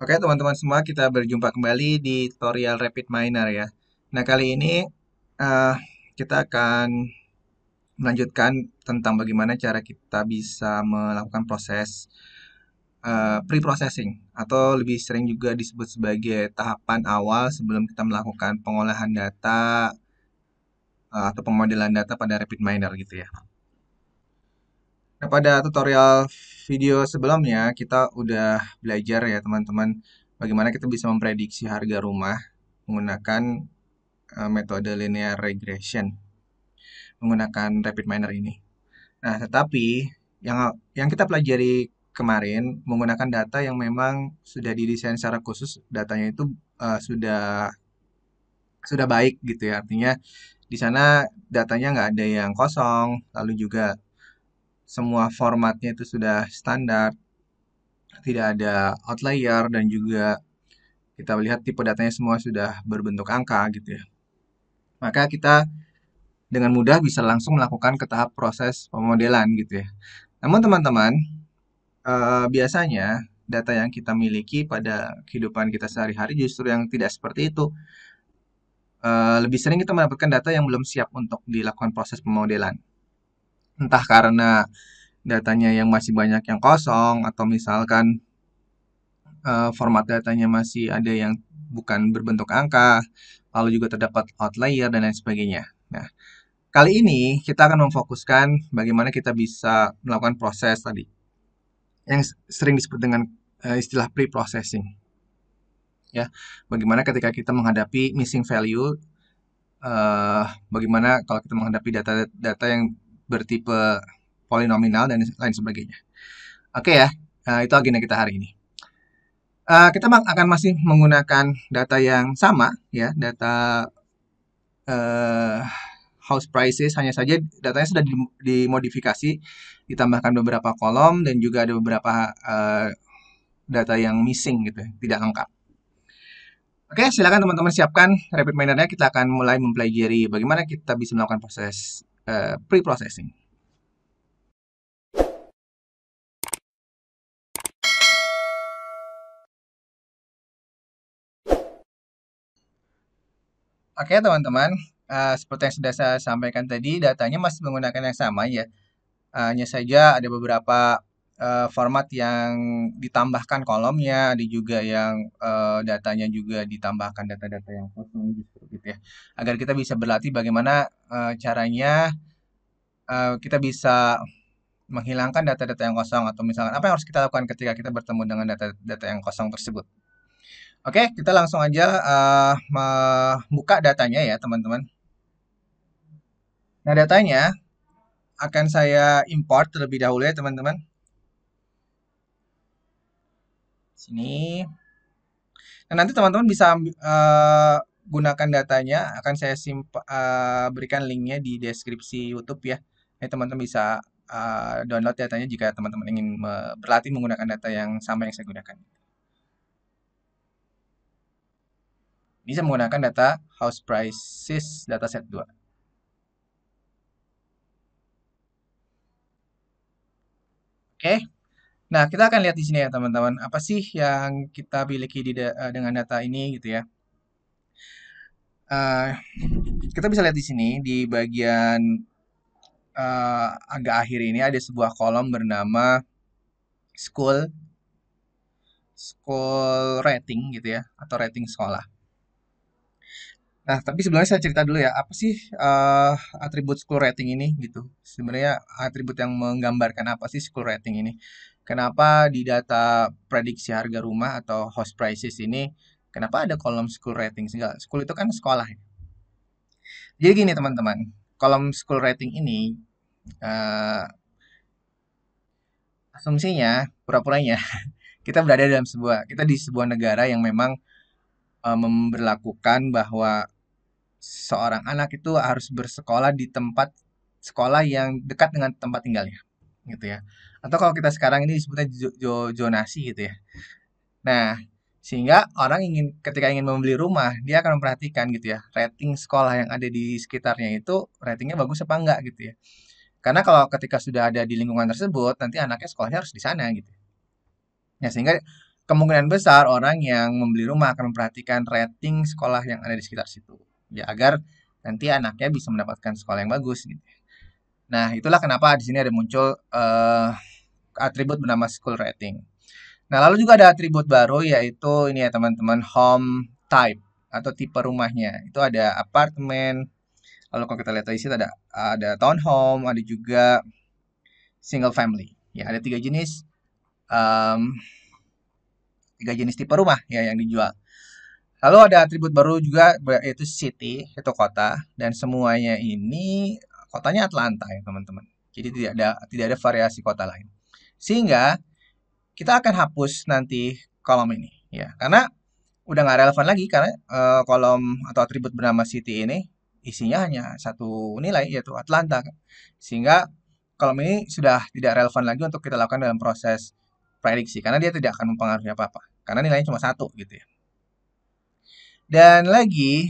Oke teman-teman semua, kita berjumpa kembali di tutorial Rapid Miner ya. Nah kali ini uh, kita akan melanjutkan tentang bagaimana cara kita bisa melakukan proses uh, pre-processing atau lebih sering juga disebut sebagai tahapan awal sebelum kita melakukan pengolahan data uh, atau pemodelan data pada Rapid Miner gitu ya. Nah, pada tutorial video sebelumnya kita udah belajar ya teman-teman bagaimana kita bisa memprediksi harga rumah menggunakan eh, metode linear regression menggunakan rapid miner ini. Nah, tetapi yang yang kita pelajari kemarin menggunakan data yang memang sudah didesain secara khusus, datanya itu uh, sudah sudah baik gitu ya. Artinya di sana datanya nggak ada yang kosong, lalu juga semua formatnya itu sudah standar, tidak ada outlier dan juga kita lihat tipe datanya semua sudah berbentuk angka gitu ya. Maka kita dengan mudah bisa langsung melakukan ke tahap proses pemodelan gitu ya. Namun teman-teman, eh, biasanya data yang kita miliki pada kehidupan kita sehari-hari justru yang tidak seperti itu. Eh, lebih sering kita mendapatkan data yang belum siap untuk dilakukan proses pemodelan entah karena datanya yang masih banyak yang kosong atau misalkan uh, format datanya masih ada yang bukan berbentuk angka, lalu juga terdapat outlier dan lain sebagainya. Nah, kali ini kita akan memfokuskan bagaimana kita bisa melakukan proses tadi yang sering disebut dengan uh, istilah pre-processing. Ya, bagaimana ketika kita menghadapi missing value, uh, bagaimana kalau kita menghadapi data-data yang bertipe polinomial dan lain sebagainya. Oke okay ya, uh, itu agenda kita hari ini. Uh, kita akan masih menggunakan data yang sama ya, data uh, house prices hanya saja datanya sudah dimodifikasi, ditambahkan beberapa kolom dan juga ada beberapa uh, data yang missing gitu, tidak lengkap. Oke, silakan teman-teman siapkan rapid minernya. Kita akan mulai mempelajari bagaimana kita bisa melakukan proses Eh, pre-processing. Oke okay, teman-teman, uh, seperti yang sudah saya sampaikan tadi, datanya masih menggunakan yang sama ya. Eh, hanya saja ada beberapa uh, format yang ditambahkan kolomnya, ada juga yang uh, datanya juga ditambahkan data-data yang kosong gitu, gitu ya. Agar kita bisa berlatih bagaimana uh, caranya uh, kita bisa menghilangkan data-data yang kosong atau misalkan apa yang harus kita lakukan ketika kita bertemu dengan data-data yang kosong tersebut. Oke, kita langsung aja uh, membuka datanya ya, teman-teman. Nah, datanya akan saya import terlebih dahulu ya, teman-teman. sini. Nah, nanti teman-teman bisa uh, gunakan datanya, akan saya simp uh, berikan linknya di deskripsi YouTube ya. Ini teman-teman bisa uh, download datanya jika teman-teman ingin berlatih menggunakan data yang sama yang saya gunakan. Ini saya menggunakan data house prices dataset 2. Oke. Okay. Nah, kita akan lihat di sini ya teman-teman, apa sih yang kita miliki di da eh, dengan data ini gitu ya. Uh, kita bisa lihat di sini di bagian uh, agak akhir ini ada sebuah kolom bernama school school rating gitu ya atau rating sekolah. Nah, tapi sebelumnya saya cerita dulu ya, apa sih uh, atribut school rating ini gitu. Sebenarnya atribut yang menggambarkan apa sih school rating ini kenapa di data prediksi harga rumah atau house prices ini kenapa ada kolom school rating? Enggak, school itu kan sekolah. Ya. Jadi gini teman-teman, kolom school rating ini uh, asumsinya pura-puranya kita berada dalam sebuah kita di sebuah negara yang memang uh, memberlakukan bahwa seorang anak itu harus bersekolah di tempat sekolah yang dekat dengan tempat tinggalnya gitu ya. Atau kalau kita sekarang ini disebutnya zonasi gitu ya. Nah, sehingga orang ingin ketika ingin membeli rumah, dia akan memperhatikan gitu ya, rating sekolah yang ada di sekitarnya itu ratingnya bagus apa enggak gitu ya. Karena kalau ketika sudah ada di lingkungan tersebut, nanti anaknya sekolahnya harus di sana gitu. Ya sehingga kemungkinan besar orang yang membeli rumah akan memperhatikan rating sekolah yang ada di sekitar situ. Ya agar nanti anaknya bisa mendapatkan sekolah yang bagus gitu. Nah, itulah kenapa di sini ada muncul uh, atribut bernama school rating. Nah, lalu juga ada atribut baru yaitu ini ya teman-teman home type atau tipe rumahnya. Itu ada apartemen. Lalu kalau kita lihat di sini ada ada townhome, ada juga single family. Ya, ada tiga jenis um, tiga jenis tipe rumah ya yang dijual. Lalu ada atribut baru juga yaitu city, itu kota dan semuanya ini kotanya Atlanta ya teman-teman. Jadi tidak ada tidak ada variasi kota lain. Sehingga kita akan hapus nanti kolom ini ya. Karena udah nggak relevan lagi karena e, kolom atau atribut bernama city ini isinya hanya satu nilai yaitu Atlanta. Kan. Sehingga kolom ini sudah tidak relevan lagi untuk kita lakukan dalam proses prediksi karena dia tidak akan mempengaruhi apa-apa karena nilainya cuma satu gitu ya. Dan lagi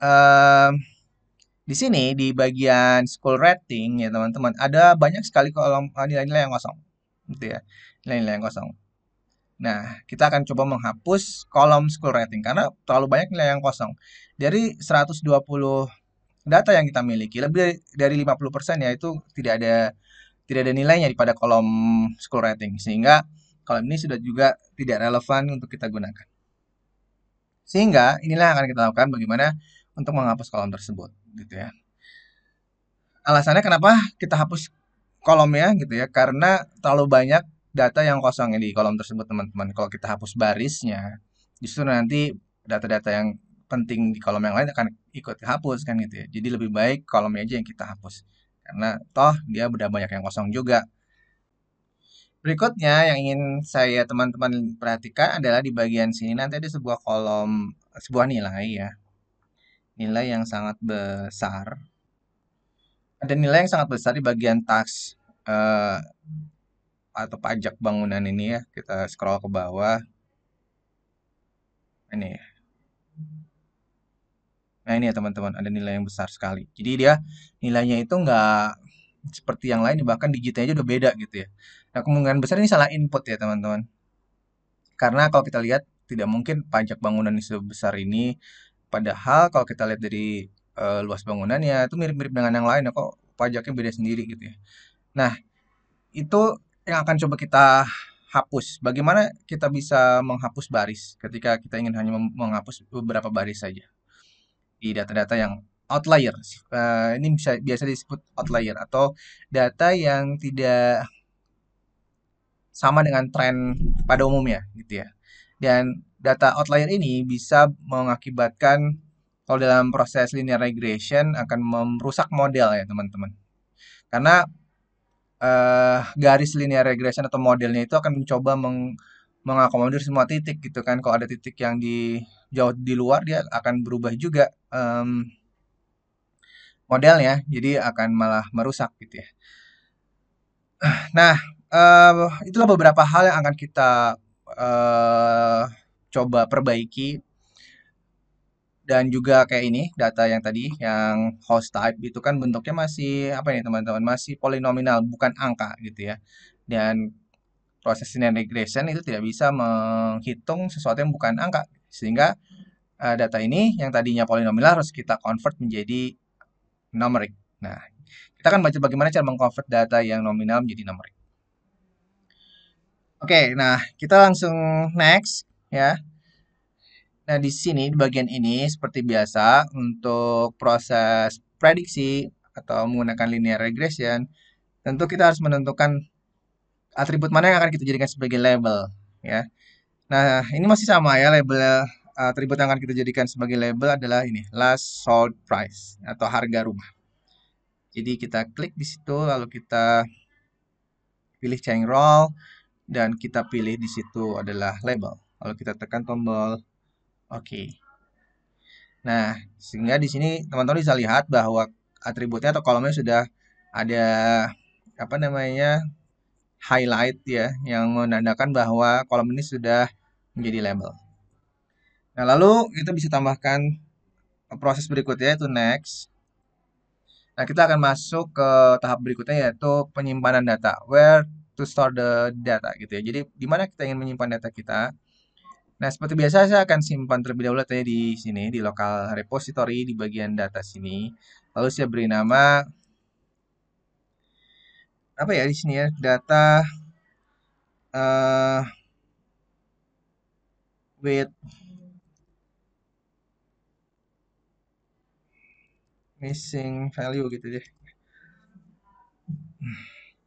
eh, di sini di bagian school rating ya teman-teman ada banyak sekali kolom ah, nilai-nilai yang kosong, gitu ya nilai-nilai yang kosong. Nah, kita akan coba menghapus kolom school rating karena terlalu banyak nilai yang kosong. Dari 120 data yang kita miliki, lebih dari 50% ya itu tidak ada tidak ada nilainya pada kolom school rating sehingga kolom ini sudah juga tidak relevan untuk kita gunakan. Sehingga inilah yang akan kita lakukan bagaimana untuk menghapus kolom tersebut gitu ya. Alasannya kenapa kita hapus kolomnya gitu ya karena terlalu banyak data yang kosong di kolom tersebut teman-teman. Kalau kita hapus barisnya justru nanti data-data yang penting di kolom yang lain akan ikut dihapus kan gitu ya. Jadi lebih baik kolomnya aja yang kita hapus. Karena toh dia udah banyak yang kosong juga. Berikutnya yang ingin saya teman-teman perhatikan adalah di bagian sini nanti ada sebuah kolom sebuah nilai ya nilai yang sangat besar. Ada nilai yang sangat besar di bagian tax eh, atau pajak bangunan ini ya. Kita scroll ke bawah. Ini. Ya. Nah ini ya teman-teman, ada nilai yang besar sekali. Jadi dia nilainya itu nggak seperti yang lain, bahkan digitnya aja udah beda gitu ya. Nah kemungkinan besar ini salah input ya teman-teman. Karena kalau kita lihat tidak mungkin pajak bangunan sebesar ini Padahal kalau kita lihat dari uh, luas bangunannya itu mirip-mirip dengan yang lain ya kok pajaknya beda sendiri gitu ya. Nah, itu yang akan coba kita hapus. Bagaimana kita bisa menghapus baris ketika kita ingin hanya menghapus beberapa baris saja di data-data yang outlier. Uh, ini bisa biasa disebut outlier atau data yang tidak sama dengan tren pada umumnya gitu ya. Dan data outlier ini bisa mengakibatkan kalau dalam proses linear regression akan merusak model ya teman-teman. Karena uh, garis linear regression atau modelnya itu akan mencoba meng mengakomodir semua titik gitu kan. Kalau ada titik yang di jauh di luar dia akan berubah juga um, modelnya, jadi akan malah merusak gitu ya. Nah, uh, itulah beberapa hal yang akan kita uh, coba perbaiki dan juga kayak ini data yang tadi yang host type itu kan bentuknya masih apa nih teman-teman masih polinomial bukan angka gitu ya dan proses linear regression itu tidak bisa menghitung sesuatu yang bukan angka sehingga uh, data ini yang tadinya polinomial harus kita convert menjadi numeric nah kita akan baca bagaimana cara mengconvert data yang nominal menjadi numeric Oke, okay, nah kita langsung next ya. Nah, di sini di bagian ini seperti biasa untuk proses prediksi atau menggunakan linear regression, tentu kita harus menentukan atribut mana yang akan kita jadikan sebagai label, ya. Nah, ini masih sama ya label atribut yang akan kita jadikan sebagai label adalah ini, last sold price atau harga rumah. Jadi kita klik di situ lalu kita pilih change role dan kita pilih di situ adalah label. Lalu kita tekan tombol oke. Okay. Nah, sehingga di sini teman-teman bisa lihat bahwa atributnya atau kolomnya sudah ada apa namanya highlight ya yang menandakan bahwa kolom ini sudah menjadi label. Nah, lalu kita bisa tambahkan proses berikutnya yaitu next. Nah, kita akan masuk ke tahap berikutnya yaitu penyimpanan data, where to store the data gitu ya. Jadi, di mana kita ingin menyimpan data kita? Nah, seperti biasa saya akan simpan terlebih dahulu tadi di sini, di lokal repository di bagian data sini. Lalu saya beri nama, apa ya di sini ya, data uh, with missing value gitu deh.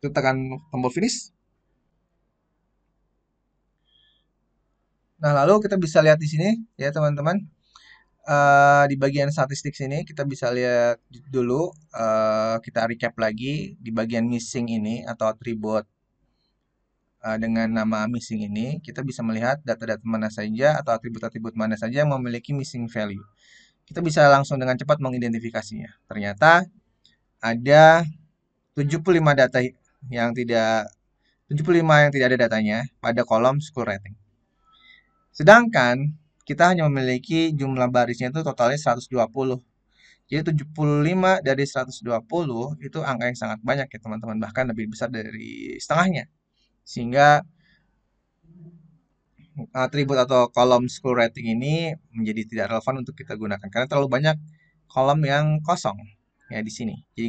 Kita tekan tombol finish. Nah, lalu kita bisa lihat di sini ya, teman-teman. Uh, di bagian statistik sini kita bisa lihat dulu uh, kita recap lagi di bagian missing ini atau atribut uh, dengan nama missing ini kita bisa melihat data-data mana saja atau atribut-atribut mana saja yang memiliki missing value. Kita bisa langsung dengan cepat mengidentifikasinya. Ternyata ada 75 data yang tidak 75 yang tidak ada datanya pada kolom school rating. Sedangkan kita hanya memiliki jumlah barisnya itu totalnya 120. Jadi 75 dari 120 itu angka yang sangat banyak ya teman-teman, bahkan lebih besar dari setengahnya. Sehingga atribut atau kolom school rating ini menjadi tidak relevan untuk kita gunakan karena terlalu banyak kolom yang kosong ya di sini. Jadi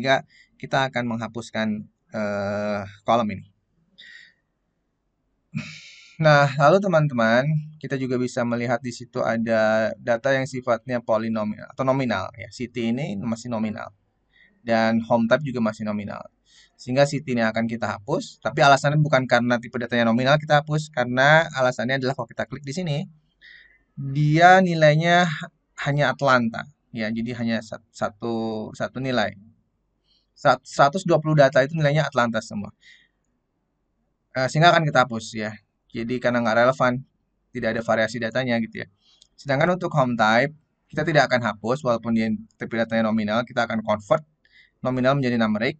kita akan menghapuskan uh, kolom ini. Nah, lalu teman-teman, kita juga bisa melihat di situ ada data yang sifatnya polinomial atau nominal ya. City ini masih nominal. Dan home tab juga masih nominal. Sehingga city ini akan kita hapus, tapi alasannya bukan karena tipe datanya nominal kita hapus karena alasannya adalah kalau kita klik di sini dia nilainya hanya Atlanta ya. Jadi hanya satu satu nilai. 120 data itu nilainya Atlanta semua. Eh, sehingga akan kita hapus ya. Jadi karena nggak relevan, tidak ada variasi datanya gitu ya. Sedangkan untuk home type, kita tidak akan hapus walaupun dia tapi datanya nominal, kita akan convert nominal menjadi numeric.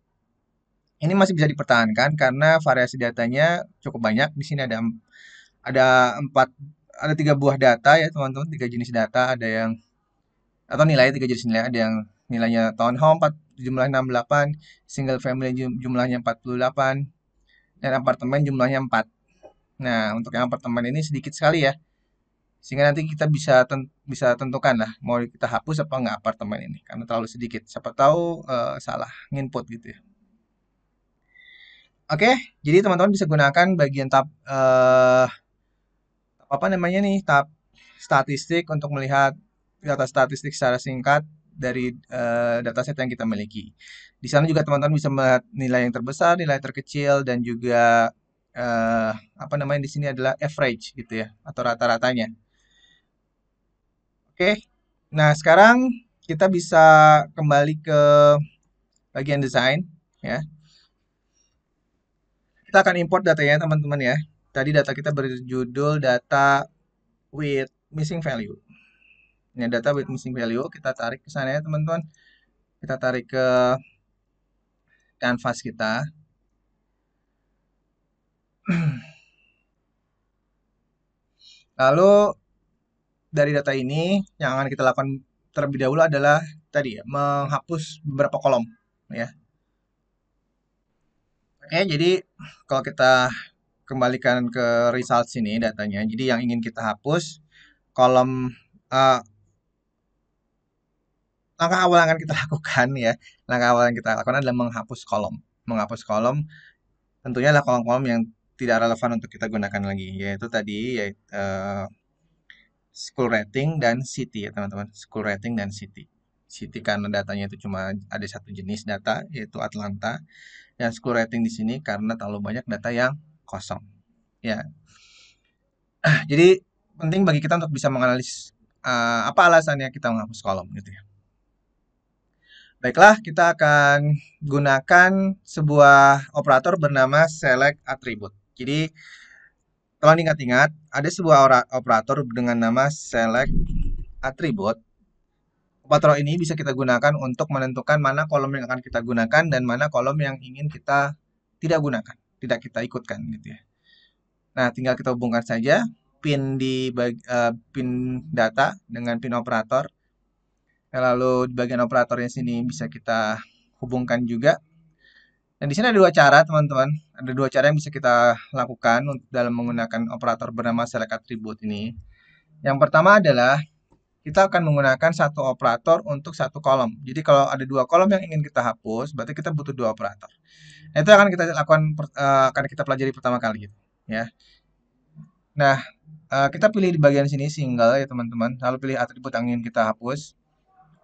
Ini masih bisa dipertahankan karena variasi datanya cukup banyak. Di sini ada ada empat ada tiga buah data ya teman-teman, tiga jenis data, ada yang atau nilai tiga jenis nilai, ada yang nilainya home 4, jumlahnya 68, single family jumlahnya 48, dan apartemen jumlahnya 4. Nah, untuk yang apartemen ini sedikit sekali ya. Sehingga nanti kita bisa ten bisa tentukan lah mau kita hapus apa enggak apartemen ini karena terlalu sedikit. Siapa tahu uh, salah nginput gitu ya. Oke, jadi teman-teman bisa gunakan bagian tab uh, apa namanya nih tab statistik untuk melihat data statistik secara singkat dari uh, dataset yang kita miliki. Di sana juga teman-teman bisa melihat nilai yang terbesar, nilai terkecil, dan juga uh, apa namanya di sini adalah average gitu ya atau rata-ratanya. Oke. Nah, sekarang kita bisa kembali ke bagian desain ya. Kita akan import datanya teman-teman ya. Tadi data kita berjudul data with missing value. Ini data with missing value kita tarik ke sana ya teman-teman. Kita tarik ke canvas kita. Lalu dari data ini yang akan kita lakukan terlebih dahulu adalah tadi ya, menghapus beberapa kolom ya. Oke, jadi kalau kita kembalikan ke result sini datanya. Jadi yang ingin kita hapus kolom uh, langkah awal yang akan kita lakukan ya. Langkah awal yang kita lakukan adalah menghapus kolom. Menghapus kolom tentunya adalah kolom-kolom yang tidak relevan untuk kita gunakan lagi yaitu tadi yaitu uh, eh, school rating dan city ya teman-teman school rating dan city city karena datanya itu cuma ada satu jenis data yaitu Atlanta dan school rating di sini karena terlalu banyak data yang kosong ya jadi penting bagi kita untuk bisa menganalisis uh, apa alasannya kita menghapus kolom gitu ya baiklah kita akan gunakan sebuah operator bernama select attribute jadi tolong ingat ingat ada sebuah operator dengan nama select attribute. Operator ini bisa kita gunakan untuk menentukan mana kolom yang akan kita gunakan dan mana kolom yang ingin kita tidak gunakan, tidak kita ikutkan gitu ya. Nah, tinggal kita hubungkan saja pin di uh, pin data dengan pin operator. Lalu di bagian operatornya sini bisa kita hubungkan juga Nah, di sini ada dua cara, teman-teman. Ada dua cara yang bisa kita lakukan dalam menggunakan operator bernama select attribute ini. Yang pertama adalah kita akan menggunakan satu operator untuk satu kolom. Jadi kalau ada dua kolom yang ingin kita hapus, berarti kita butuh dua operator. Nah, itu akan kita lakukan eh, akan kita pelajari pertama kali gitu, ya. Nah, eh, kita pilih di bagian sini single ya, teman-teman. Lalu pilih atribut yang ingin kita hapus.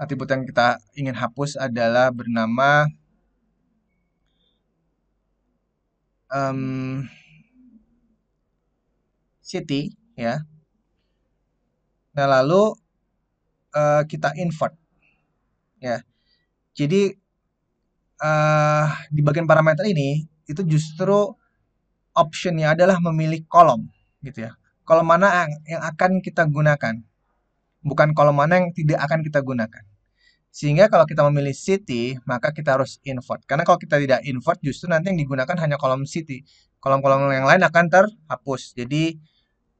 Atribut yang kita ingin hapus adalah bernama um, city ya. Nah, lalu uh, kita invert ya. Jadi uh, di bagian parameter ini itu justru optionnya adalah memilih kolom gitu ya. Kolom mana yang akan kita gunakan, bukan kolom mana yang tidak akan kita gunakan. Sehingga kalau kita memilih city, maka kita harus invert. Karena kalau kita tidak invert, justru nanti yang digunakan hanya kolom city. Kolom-kolom yang lain akan terhapus. Jadi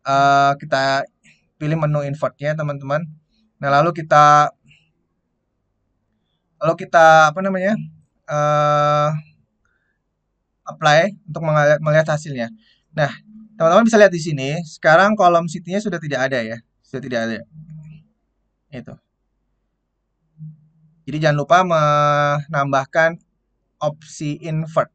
uh, kita pilih menu invertnya teman-teman. Nah lalu kita lalu kita apa namanya uh, apply untuk melihat hasilnya. Nah teman-teman bisa lihat di sini. Sekarang kolom city-nya sudah tidak ada ya, sudah tidak ada. Itu. Jadi jangan lupa menambahkan opsi invert.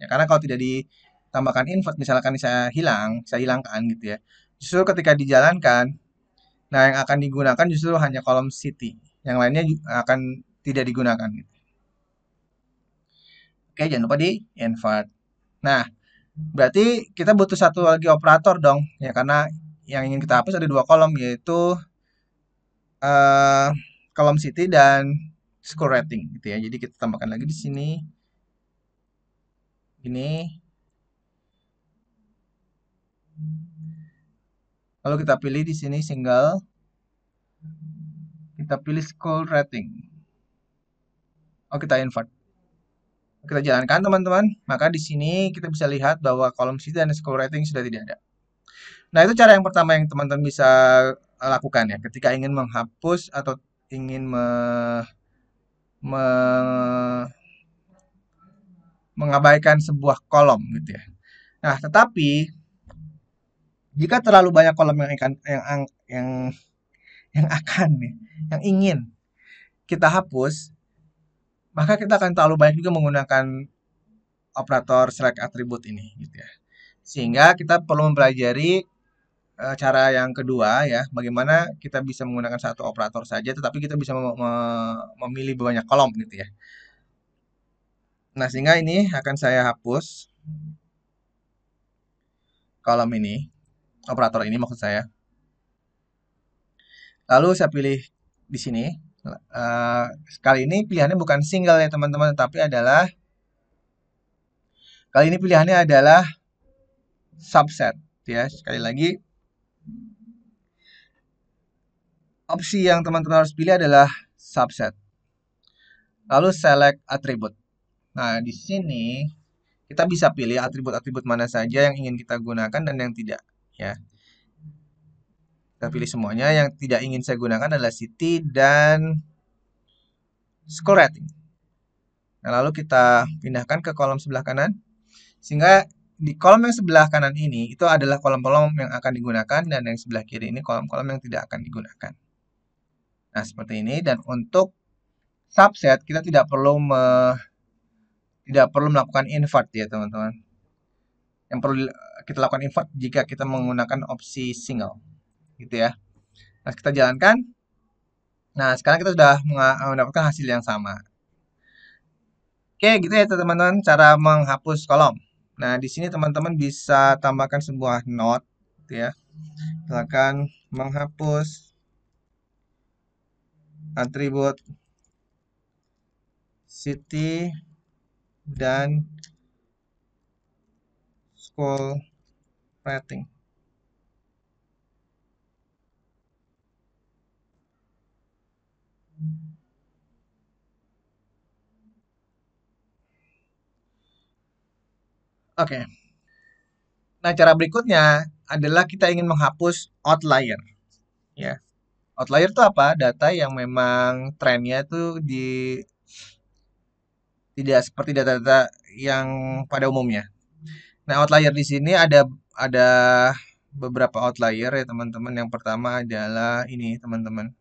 Ya, karena kalau tidak ditambahkan invert, misalkan saya hilang, saya hilangkan gitu ya. Justru ketika dijalankan, nah yang akan digunakan justru hanya kolom city. Yang lainnya akan tidak digunakan gitu. Oke, jangan lupa di invert. Nah, berarti kita butuh satu lagi operator dong ya karena yang ingin kita hapus ada dua kolom yaitu uh, kolom city dan score rating gitu ya. Jadi kita tambahkan lagi di sini. Ini. Lalu kita pilih di sini single. Kita pilih score rating. Oh, kita invert. Kita jalankan teman-teman. Maka di sini kita bisa lihat bahwa kolom city dan score rating sudah tidak ada. Nah, itu cara yang pertama yang teman-teman bisa lakukan ya ketika ingin menghapus atau ingin me, me, mengabaikan sebuah kolom gitu ya. Nah, tetapi jika terlalu banyak kolom yang akan yang yang yang akan nih, yang ingin kita hapus, maka kita akan terlalu banyak juga menggunakan operator select atribut ini gitu ya. Sehingga kita perlu mempelajari Eh, cara yang kedua ya, bagaimana kita bisa menggunakan satu operator saja, tetapi kita bisa memilih banyak kolom gitu ya. Nah sehingga ini akan saya hapus kolom ini, operator ini maksud saya. Lalu saya pilih di sini. Uh, kali ini pilihannya bukan single ya teman-teman, tapi adalah kali ini pilihannya adalah subset ya. Sekali lagi opsi yang teman-teman harus pilih adalah subset. Lalu select atribut. Nah, di sini kita bisa pilih atribut-atribut mana saja yang ingin kita gunakan dan yang tidak, ya. Kita pilih semuanya. Yang tidak ingin saya gunakan adalah city dan score rating. Nah, lalu kita pindahkan ke kolom sebelah kanan. Sehingga di kolom yang sebelah kanan ini itu adalah kolom-kolom yang akan digunakan dan yang sebelah kiri ini kolom-kolom yang tidak akan digunakan. Nah, seperti ini dan untuk subset kita tidak perlu me, tidak perlu melakukan invert ya, teman-teman. Yang perlu kita lakukan invert jika kita menggunakan opsi single. Gitu ya. Nah, kita jalankan. Nah, sekarang kita sudah mendapatkan hasil yang sama. Oke, gitu ya teman-teman cara menghapus kolom. Nah, di sini teman-teman bisa tambahkan sebuah note gitu ya. Silakan menghapus atribut city dan school rating. Oke. Okay. Nah, cara berikutnya adalah kita ingin menghapus outlier. Ya. Outlier itu apa? Data yang memang trennya itu di tidak seperti data-data yang pada umumnya. Nah, outlier di sini ada ada beberapa outlier ya teman-teman. Yang pertama adalah ini teman-teman.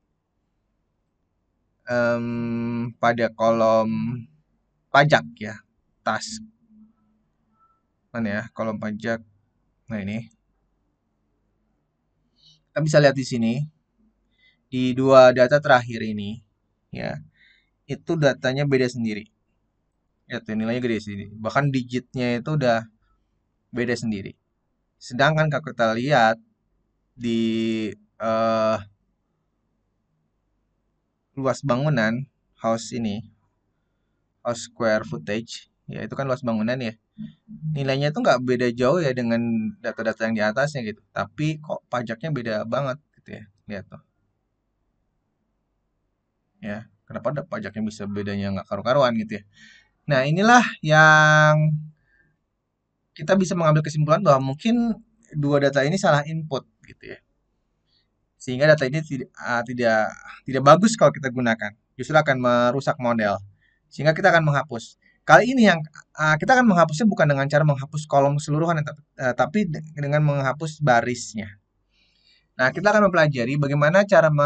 Um, pada kolom pajak ya, tas. Mana ya, kolom pajak. Nah ini. Kita bisa lihat di sini di dua data terakhir ini ya itu datanya beda sendiri ya tuh nilainya gede sini bahkan digitnya itu udah beda sendiri sedangkan kalau kita lihat di uh, luas bangunan house ini house square footage ya itu kan luas bangunan ya nilainya itu nggak beda jauh ya dengan data-data yang di atasnya gitu tapi kok pajaknya beda banget gitu ya lihat tuh ya kenapa ada pajaknya bisa bedanya nggak karu-karuan gitu ya nah inilah yang kita bisa mengambil kesimpulan bahwa mungkin dua data ini salah input gitu ya sehingga data ini tidak uh, tidak tidak bagus kalau kita gunakan justru akan merusak model sehingga kita akan menghapus kali ini yang uh, kita akan menghapusnya bukan dengan cara menghapus kolom keseluruhan eh, tapi, uh, tapi dengan menghapus barisnya nah kita akan mempelajari bagaimana cara me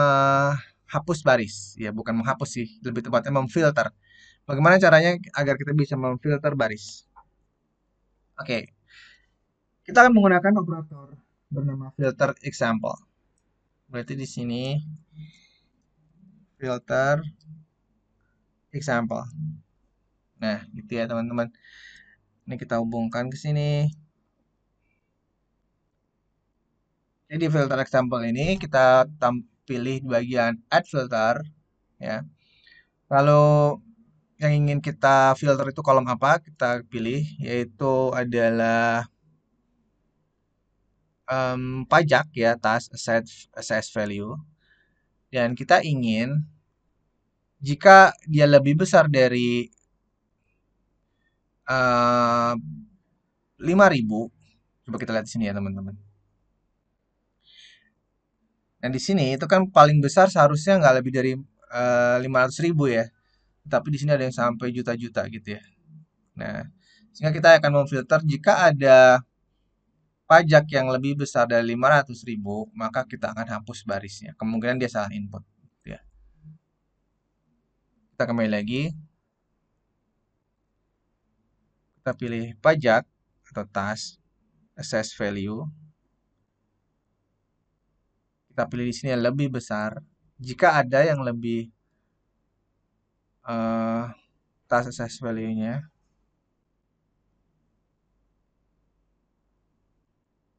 hapus baris ya bukan menghapus sih lebih tepatnya memfilter bagaimana caranya agar kita bisa memfilter baris oke okay. kita akan menggunakan operator bernama filter example berarti di sini filter example nah gitu ya teman-teman ini kita hubungkan ke sini jadi filter example ini kita pilih di bagian add filter ya. Lalu yang ingin kita filter itu kolom apa kita pilih yaitu adalah um, pajak ya tas asset asset value dan kita ingin jika dia lebih besar dari uh, eh, 5000 coba kita lihat di sini ya teman-teman Nah di sini itu kan paling besar seharusnya nggak lebih dari eh, lima ratus ribu ya, tapi di sini ada yang sampai juta-juta gitu ya. Nah sehingga kita akan memfilter jika ada pajak yang lebih besar dari 500 ribu, maka kita akan hapus barisnya. Kemungkinan dia salah input. Gitu ya. Kita kembali lagi. Kita pilih pajak atau tas, assess value kita pilih di sini yang lebih besar. Jika ada yang lebih uh, eh, task access value-nya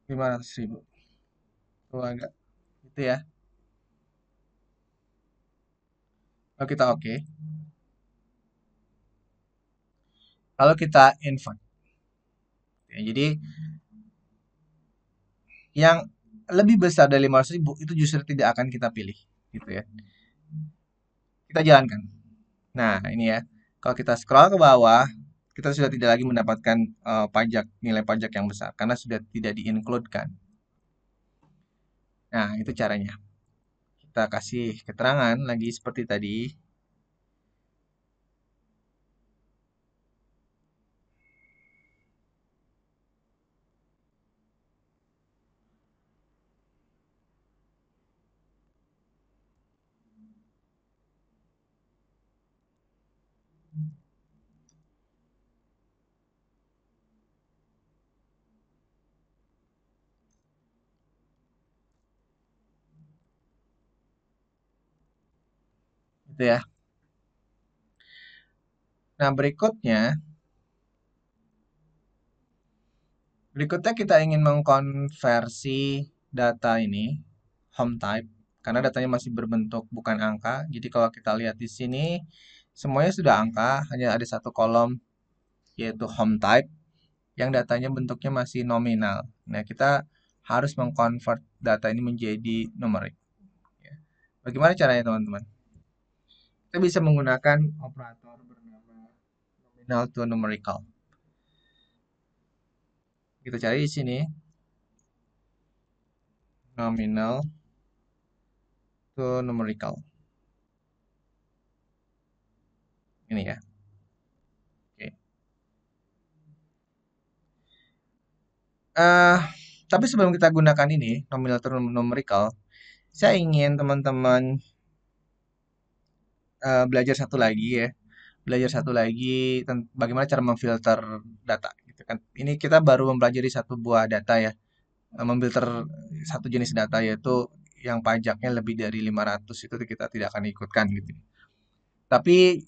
ribu, Tuh agak itu ya. Lalu kita oke. Okay. Lalu kita invert. Ya, jadi yang lebih besar dari 500 ribu itu justru tidak akan kita pilih gitu ya kita jalankan nah ini ya kalau kita scroll ke bawah kita sudah tidak lagi mendapatkan uh, pajak nilai pajak yang besar karena sudah tidak diincludekan nah itu caranya kita kasih keterangan lagi seperti tadi gitu ya. Nah, berikutnya berikutnya kita ingin mengkonversi data ini home type karena datanya masih berbentuk bukan angka. Jadi kalau kita lihat di sini semuanya sudah angka, hanya ada satu kolom yaitu home type yang datanya bentuknya masih nominal. Nah, kita harus mengkonvert data ini menjadi numerik. Ya. Bagaimana caranya, teman-teman? kita bisa menggunakan operator bernama nominal to numerical. Kita cari di sini nominal to numerical. Ini ya. Oke. Uh, tapi sebelum kita gunakan ini nominal to numerical, saya ingin teman-teman Eh, belajar satu lagi ya belajar satu lagi bagaimana cara memfilter data gitu kan ini kita baru mempelajari satu buah data ya eh, memfilter satu jenis data yaitu yang pajaknya lebih dari 500 itu kita tidak akan ikutkan gitu tapi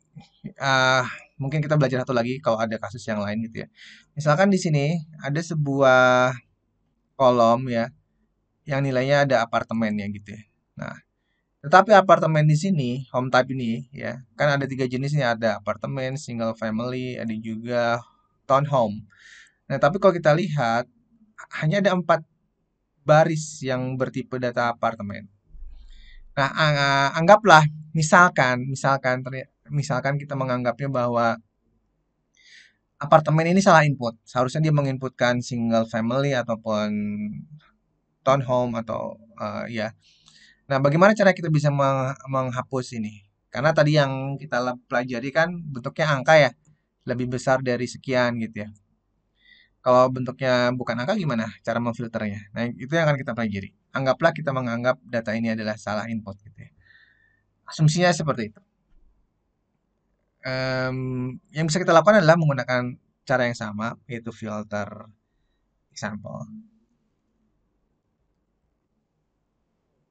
uh, mungkin kita belajar satu lagi kalau ada kasus yang lain gitu ya misalkan di sini ada sebuah kolom ya yang nilainya ada apartemen ya gitu ya nah tetapi apartemen di sini, home type ini ya, kan ada tiga jenisnya, ada apartemen, single family, ada juga townhome. Nah, tapi kalau kita lihat hanya ada empat baris yang bertipe data apartemen. Nah, anggaplah misalkan, misalkan, misalkan kita menganggapnya bahwa apartemen ini salah input. Seharusnya dia menginputkan single family ataupun townhome atau uh, ya Nah, bagaimana cara kita bisa meng- menghapus ini? Karena tadi yang kita pelajari kan bentuknya angka ya, lebih besar dari sekian gitu ya. Kalau bentuknya bukan angka gimana cara memfilternya? Nah, itu yang akan kita pelajari. Anggaplah kita menganggap data ini adalah salah input gitu ya. Asumsinya seperti itu. Um, yang bisa kita lakukan adalah menggunakan cara yang sama, yaitu filter example.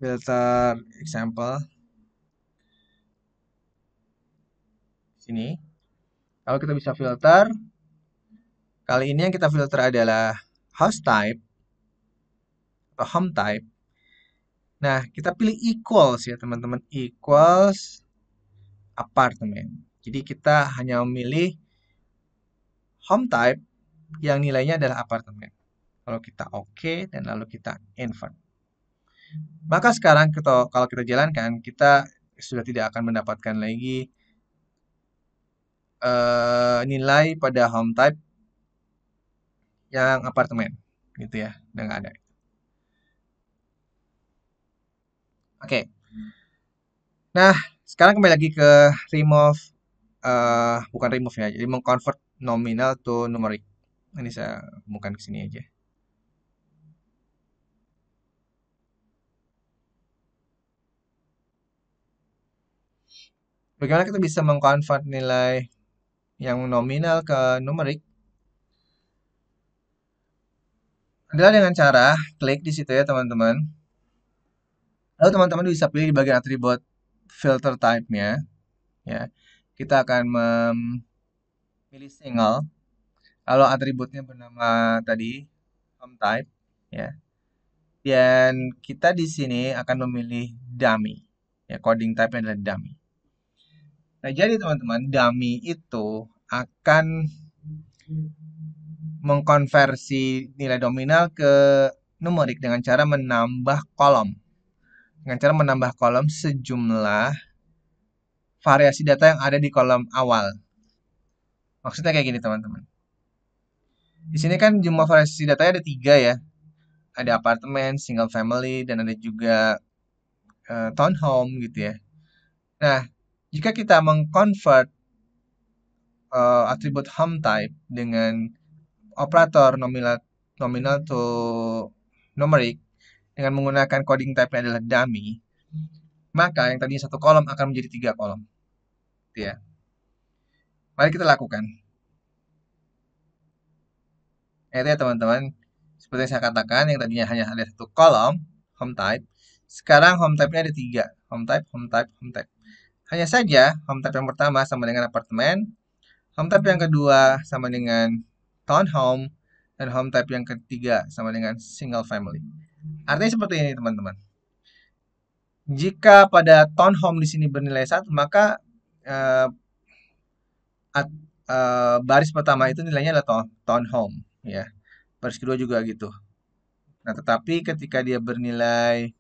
filter example sini kalau kita bisa filter kali ini yang kita filter adalah house type atau home type nah kita pilih equals ya teman-teman equals apartemen jadi kita hanya memilih home type yang nilainya adalah apartemen. Kalau kita oke okay, dan lalu kita invert. Maka sekarang kita, kalau kita jalankan, kita sudah tidak akan mendapatkan lagi uh, nilai pada home type yang apartemen gitu ya, dengan ada. Oke. Okay. Nah, sekarang kembali lagi ke remove uh, bukan remove ya, jadi mengconvert nominal to numeric. Ini saya temukan ke sini aja. Bagaimana kita bisa mengkonvert nilai yang nominal ke numerik? Adalah dengan cara klik di situ ya teman-teman. Lalu teman-teman bisa pilih di bagian atribut filter type-nya. Ya, kita akan memilih single. kalau atributnya bernama tadi form type. Ya, dan kita di sini akan memilih dummy. Ya, coding type adalah dummy. Nah, jadi teman-teman, dummy itu akan mengkonversi nilai nominal ke numerik dengan cara menambah kolom. Dengan cara menambah kolom sejumlah variasi data yang ada di kolom awal. Maksudnya kayak gini teman-teman. Di sini kan jumlah variasi datanya ada tiga ya. Ada apartemen, single family, dan ada juga uh, eh, town gitu ya. Nah, jika kita mengconvert uh, atribut home type dengan operator nominal nominal to numeric dengan menggunakan coding type adalah dummy, maka yang tadinya satu kolom akan menjadi tiga kolom. Gitu ya. Mari kita lakukan. Nah, itu ya teman-teman. Seperti yang saya katakan, yang tadinya hanya ada satu kolom, home type. Sekarang home type-nya ada tiga. Home type, home type, home type. Hanya saja, home type yang pertama sama dengan apartemen, home type yang kedua sama dengan townhome, dan home type yang ketiga sama dengan single family. Artinya seperti ini, teman-teman. Jika pada townhome di sini bernilai satu, maka uh, at, uh, baris pertama itu nilainya adalah town townhome, ya. Baris kedua juga gitu. Nah, tetapi ketika dia bernilai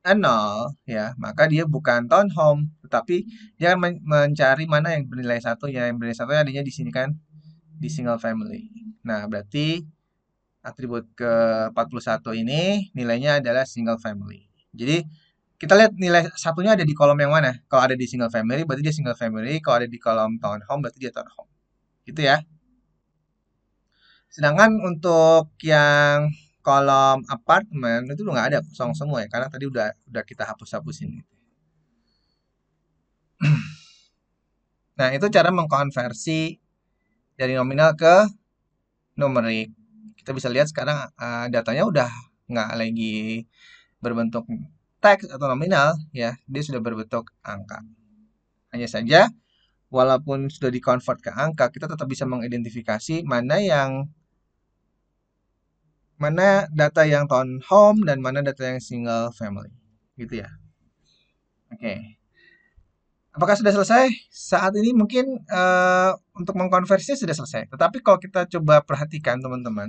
Kan nol ya maka dia bukan town home tetapi dia akan mencari mana yang bernilai satu ya yang bernilai satu adanya di sini kan di single family nah berarti atribut ke 41 ini nilainya adalah single family jadi kita lihat nilai satunya ada di kolom yang mana kalau ada di single family berarti dia single family kalau ada di kolom town home berarti dia town home gitu ya sedangkan untuk yang kolom apartemen itu udah nggak ada kosong semua ya karena tadi udah udah kita hapus hapusin nah itu cara mengkonversi dari nominal ke numerik kita bisa lihat sekarang uh, datanya udah nggak lagi berbentuk teks atau nominal ya dia sudah berbentuk angka hanya saja walaupun sudah dikonvert ke angka kita tetap bisa mengidentifikasi mana yang mana data yang town home dan mana data yang single family gitu ya oke okay. apakah sudah selesai saat ini mungkin uh, untuk mengkonversi sudah selesai tetapi kalau kita coba perhatikan teman-teman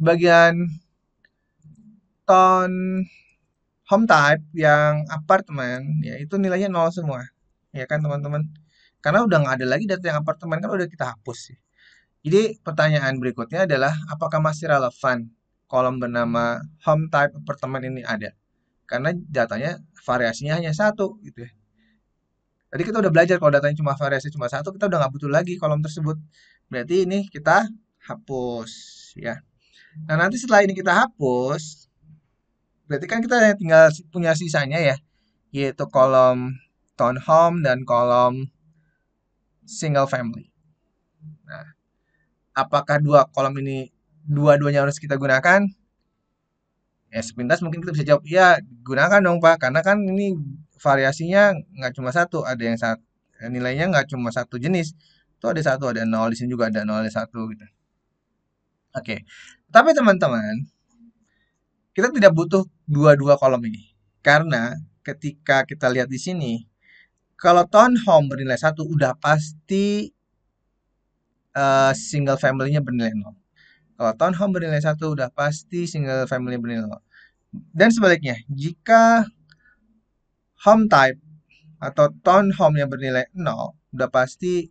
bagian town home type yang apartemen ya itu nilainya nol semua ya kan teman-teman karena udah nggak ada lagi data yang apartemen kan udah kita hapus sih jadi pertanyaan berikutnya adalah apakah masih relevan kolom bernama home type apartemen ini ada? Karena datanya variasinya hanya satu gitu ya. Tadi kita udah belajar kalau datanya cuma variasi cuma satu kita udah nggak butuh lagi kolom tersebut. Berarti ini kita hapus ya. Nah nanti setelah ini kita hapus, berarti kan kita tinggal punya sisanya ya, yaitu kolom town home dan kolom single family. Nah, apakah dua kolom ini dua-duanya harus kita gunakan? Ya sepintas mungkin kita bisa jawab ya gunakan dong pak karena kan ini variasinya nggak cuma satu ada yang saat nilainya nggak cuma satu jenis itu ada satu ada nol di sini juga ada nol ada satu gitu. Oke tapi teman-teman kita tidak butuh dua-dua kolom ini karena ketika kita lihat di sini kalau town home bernilai satu udah pasti uh, single family-nya bernilai nol. Kalau townhome bernilai satu udah pasti single family bernilai nol. Dan sebaliknya, jika home type atau townhome yang bernilai nol udah pasti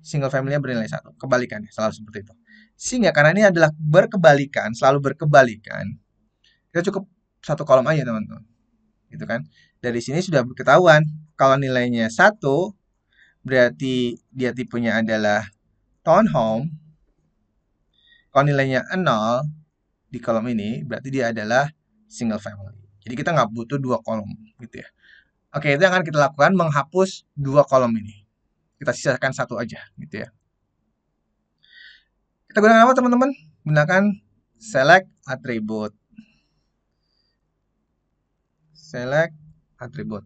single family-nya bernilai satu. Kebalikannya selalu seperti itu. Sehingga karena ini adalah berkebalikan, selalu berkebalikan, kita cukup satu kolom aja teman-teman. Gitu kan. Dari sini sudah ketahuan kalau nilainya satu berarti dia tipenya adalah Townhome, Home, kalau nilainya 0 di kolom ini, berarti dia adalah single family. Jadi kita nggak butuh dua kolom gitu ya. Oke, itu yang akan kita lakukan menghapus dua kolom ini. Kita sisakan satu aja gitu ya. Kita gunakan apa teman-teman? Gunakan select attribute. Select attribute.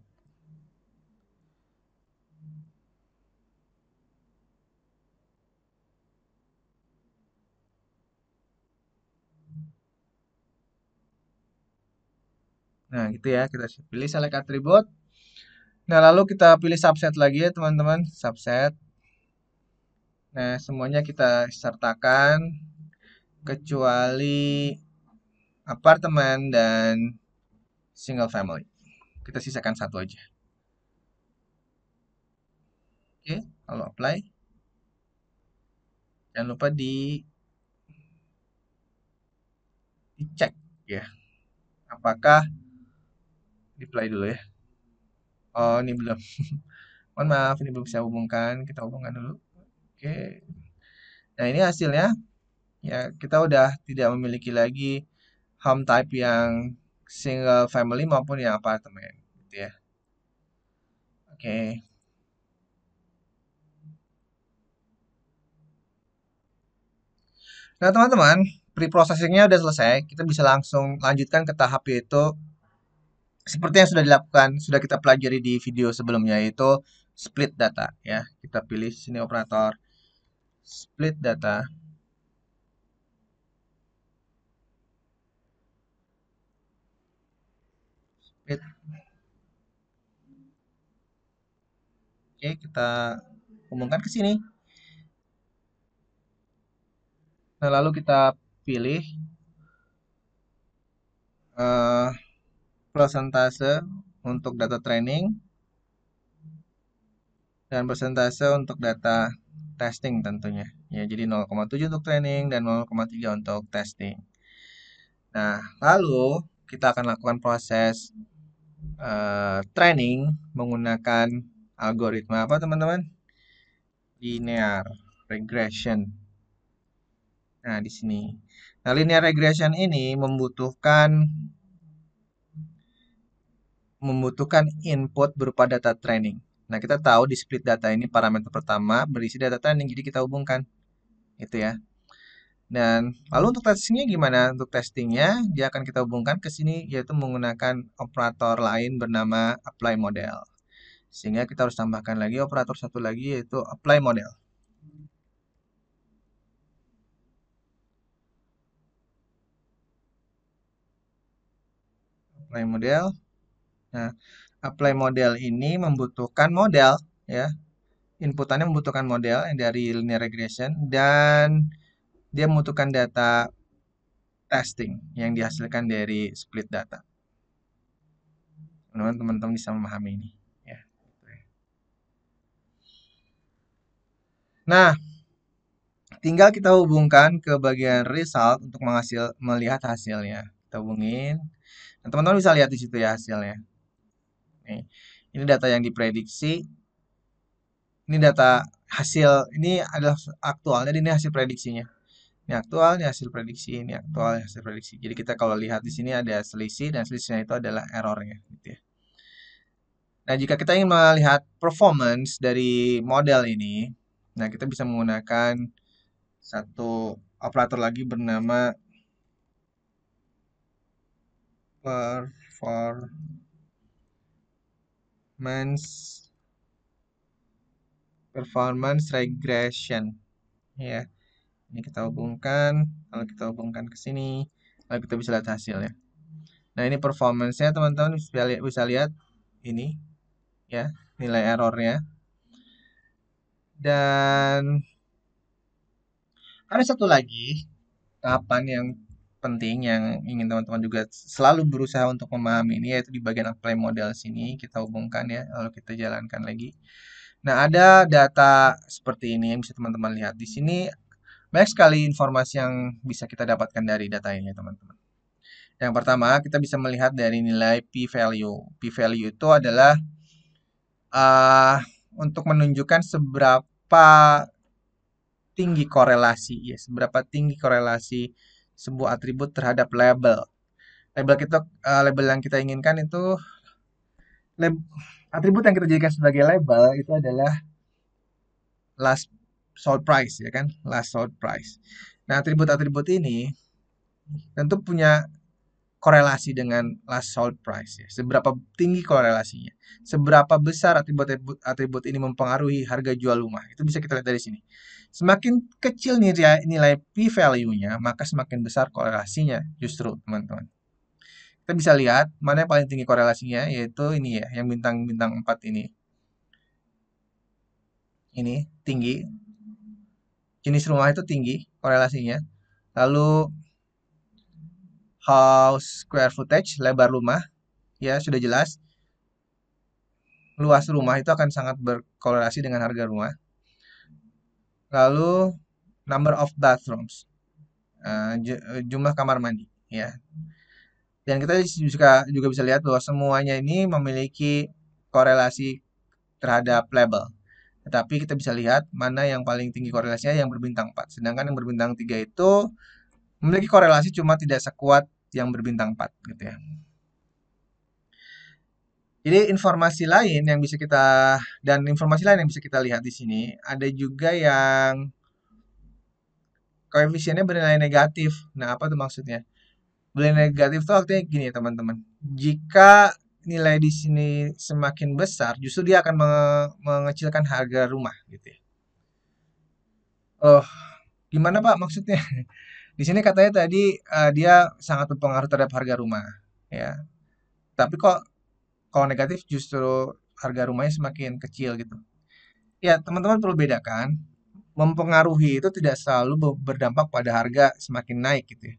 Nah, gitu ya. Kita pilih select atribut. Nah, lalu kita pilih subset lagi ya, teman-teman. Subset. Nah, semuanya kita sertakan kecuali apartemen dan single family. Kita sisakan satu aja. Oke, lalu apply. Jangan lupa di dicek ya. Apakah di play dulu ya oh ini belum mohon maaf ini belum saya hubungkan kita hubungkan dulu oke nah ini hasilnya ya kita udah tidak memiliki lagi home type yang single family maupun yang apartemen gitu ya oke Nah, teman-teman, pre-processingnya udah selesai. Kita bisa langsung lanjutkan ke tahap yaitu seperti yang sudah dilakukan, sudah kita pelajari di video sebelumnya yaitu split data ya. Kita pilih sini operator split data. Split. Oke, kita umumkan ke sini. Nah, lalu kita pilih uh, persentase untuk data training dan persentase untuk data testing tentunya ya jadi 0,7 untuk training dan 0,3 untuk testing nah lalu kita akan lakukan proses uh, training menggunakan algoritma apa teman-teman linear regression nah di sini nah linear regression ini membutuhkan membutuhkan input berupa data training. Nah, kita tahu di split data ini parameter pertama berisi data training, jadi kita hubungkan. Itu ya. Dan lalu untuk testingnya gimana? Untuk testingnya, dia akan kita hubungkan ke sini, yaitu menggunakan operator lain bernama apply model. Sehingga kita harus tambahkan lagi operator satu lagi, yaitu apply model. Apply model. Nah, apply model ini membutuhkan model ya. Inputannya membutuhkan model dari linear regression dan dia membutuhkan data testing yang dihasilkan dari split data. Teman-teman bisa memahami ini ya. Nah, tinggal kita hubungkan ke bagian result untuk menghasil melihat hasilnya. Kita hubungin. teman nah, teman-teman bisa lihat di situ ya hasilnya. Oke. Ini data yang diprediksi. Ini data hasil ini adalah aktual. Jadi ini hasil prediksinya. Ini aktual, ini hasil prediksi, ini aktual, ini hasil prediksi. Jadi kita kalau lihat di sini ada selisih dan selisihnya itu adalah errornya gitu ya. Nah, jika kita ingin melihat performance dari model ini, nah kita bisa menggunakan satu operator lagi bernama performance performance performance regression ya ini kita hubungkan kalau kita hubungkan ke sini lalu kita bisa lihat hasil ya. nah ini performancenya teman-teman bisa lihat bisa lihat ini ya nilai errornya dan ada satu lagi tahapan yang penting yang ingin teman-teman juga selalu berusaha untuk memahami ini yaitu di bagian apply model sini kita hubungkan ya lalu kita jalankan lagi. Nah, ada data seperti ini yang bisa teman-teman lihat di sini banyak sekali informasi yang bisa kita dapatkan dari data ini, teman-teman. Yang pertama, kita bisa melihat dari nilai p-value. P-value itu adalah uh, untuk menunjukkan seberapa tinggi korelasi ya, seberapa tinggi korelasi sebuah atribut terhadap label. Label kita uh, label yang kita inginkan itu lab, atribut yang kita jadikan sebagai label itu adalah last sold price ya kan, last sold price. Nah, atribut-atribut ini tentu punya korelasi dengan last sold price ya. Seberapa tinggi korelasinya? Seberapa besar atribut-atribut ini mempengaruhi harga jual rumah? Itu bisa kita lihat dari sini. Semakin kecil nilai, p-value-nya, maka semakin besar korelasinya justru, teman-teman. Kita bisa lihat mana yang paling tinggi korelasinya, yaitu ini ya, yang bintang-bintang 4 ini. Ini tinggi. Jenis rumah itu tinggi korelasinya. Lalu house square footage, lebar rumah, ya sudah jelas. Luas rumah itu akan sangat berkorelasi dengan harga rumah lalu number of bathrooms uh, jumlah kamar mandi ya dan kita juga juga bisa lihat bahwa semuanya ini memiliki korelasi terhadap label tetapi kita bisa lihat mana yang paling tinggi korelasinya yang berbintang 4 sedangkan yang berbintang 3 itu memiliki korelasi cuma tidak sekuat yang berbintang 4 gitu ya jadi informasi lain yang bisa kita dan informasi lain yang bisa kita lihat di sini ada juga yang koefisiennya bernilai negatif. Nah, apa tuh maksudnya? Bernilai negatif tuh artinya gini, ya, teman-teman. Jika nilai di sini semakin besar, justru dia akan mengecilkan harga rumah gitu ya. Oh, gimana Pak maksudnya? di sini katanya tadi uh, dia sangat berpengaruh terhadap harga rumah, ya. Tapi kok kalau negatif justru harga rumahnya semakin kecil gitu. Ya, teman-teman perlu bedakan mempengaruhi itu tidak selalu berdampak pada harga semakin naik gitu ya.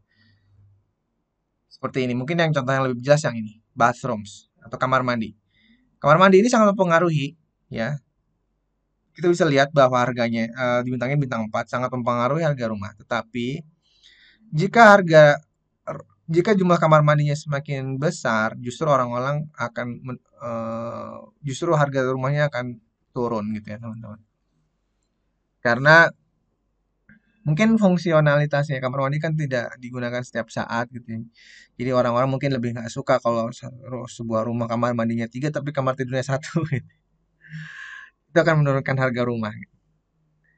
Seperti ini, mungkin yang contoh yang lebih jelas yang ini, bathrooms atau kamar mandi. Kamar mandi ini sangat mempengaruhi ya. Kita bisa lihat bahwa harganya e, eh, dibintangin bintang 4 sangat mempengaruhi harga rumah. Tetapi jika harga jika jumlah kamar mandinya semakin besar, justru orang-orang akan uh, justru harga rumahnya akan turun gitu ya teman-teman. Karena mungkin fungsionalitasnya kamar mandi kan tidak digunakan setiap saat gitu ya. Jadi orang-orang mungkin lebih nggak suka kalau sebuah rumah kamar mandinya tiga tapi kamar tidurnya satu gitu. itu akan menurunkan harga rumah gitu.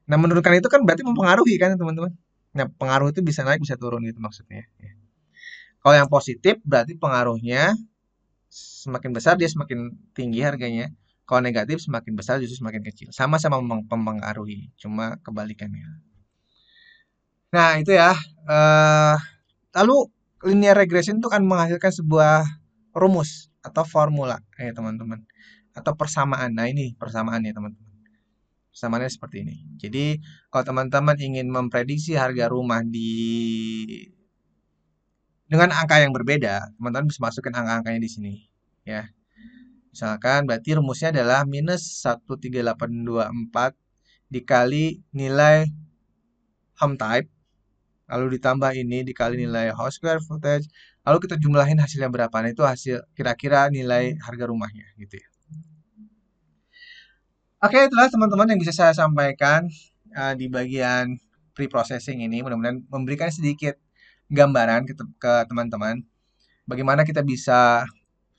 nah menurunkan itu kan berarti mempengaruhi kan teman-teman nah pengaruh itu bisa naik bisa turun gitu maksudnya ya. Kalau yang positif berarti pengaruhnya semakin besar dia semakin tinggi harganya. Kalau negatif semakin besar justru semakin kecil. Sama-sama mempengaruhi, cuma kebalikannya. Nah itu ya. Uh, lalu linear regression itu akan menghasilkan sebuah rumus atau formula ya teman-teman atau persamaan nah ini persamaan ya teman-teman persamaannya seperti ini jadi kalau teman-teman ingin memprediksi harga rumah di dengan angka yang berbeda, teman-teman bisa masukkan angka-angkanya di sini. Ya. Misalkan berarti rumusnya adalah minus 13824 dikali nilai home type, lalu ditambah ini dikali nilai house square footage, lalu kita jumlahin hasilnya berapa. Nah, itu hasil kira-kira nilai harga rumahnya gitu ya. Oke, itulah teman-teman yang bisa saya sampaikan uh, di bagian pre-processing ini. Mudah-mudahan memberikan sedikit gambaran ke, teman-teman bagaimana kita bisa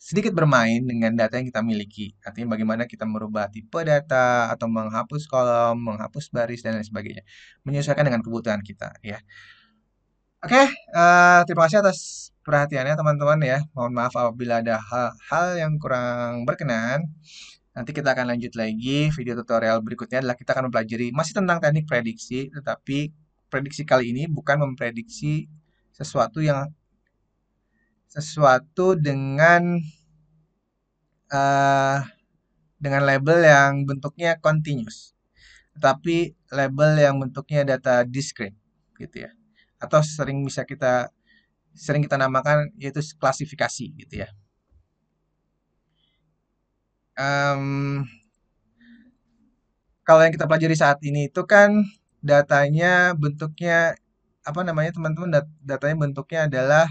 sedikit bermain dengan data yang kita miliki. Artinya bagaimana kita merubah tipe data atau menghapus kolom, menghapus baris dan lain sebagainya, menyesuaikan dengan kebutuhan kita ya. Oke, uh, terima kasih atas perhatiannya teman-teman ya. Mohon maaf apabila ada hal-hal yang kurang berkenan. Nanti kita akan lanjut lagi video tutorial berikutnya adalah kita akan mempelajari masih tentang teknik prediksi, tetapi prediksi kali ini bukan memprediksi sesuatu yang sesuatu dengan uh, dengan label yang bentuknya continuous, tetapi label yang bentuknya data discrete gitu ya, atau sering bisa kita sering kita namakan yaitu klasifikasi gitu ya. Um, kalau yang kita pelajari saat ini itu kan datanya bentuknya apa namanya teman-teman dat datanya bentuknya adalah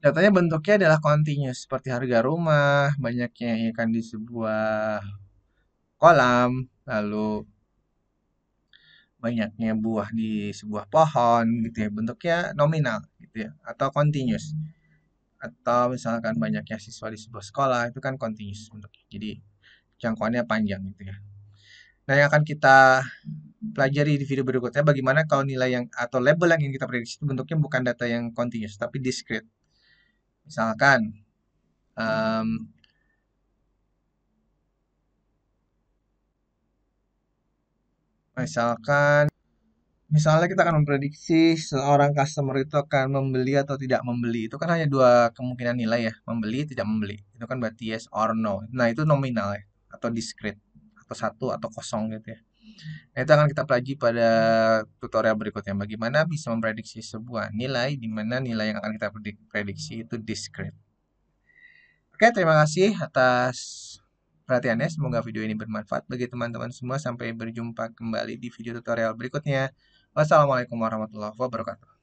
datanya bentuknya adalah continuous seperti harga rumah, banyaknya ikan di sebuah kolam, lalu banyaknya buah di sebuah pohon gitu ya. Bentuknya nominal gitu ya atau continuous. Atau misalkan banyaknya siswa di sebuah sekolah itu kan continuous bentuknya. Jadi jangkauannya panjang gitu ya. Nah, yang akan kita pelajari di video berikutnya bagaimana kalau nilai yang atau label yang ingin kita prediksi itu bentuknya bukan data yang continuous tapi discrete. Misalkan um, misalkan misalnya kita akan memprediksi seorang customer itu akan membeli atau tidak membeli itu kan hanya dua kemungkinan nilai ya membeli tidak membeli itu kan berarti yes or no nah itu nominal ya atau discrete atau satu atau kosong gitu ya Nah, itu akan kita pelajari pada tutorial berikutnya. Bagaimana bisa memprediksi sebuah nilai di mana nilai yang akan kita prediksi itu discrete. Oke, terima kasih atas perhatiannya. Semoga video ini bermanfaat bagi teman-teman semua. Sampai berjumpa kembali di video tutorial berikutnya. Wassalamualaikum warahmatullahi wabarakatuh.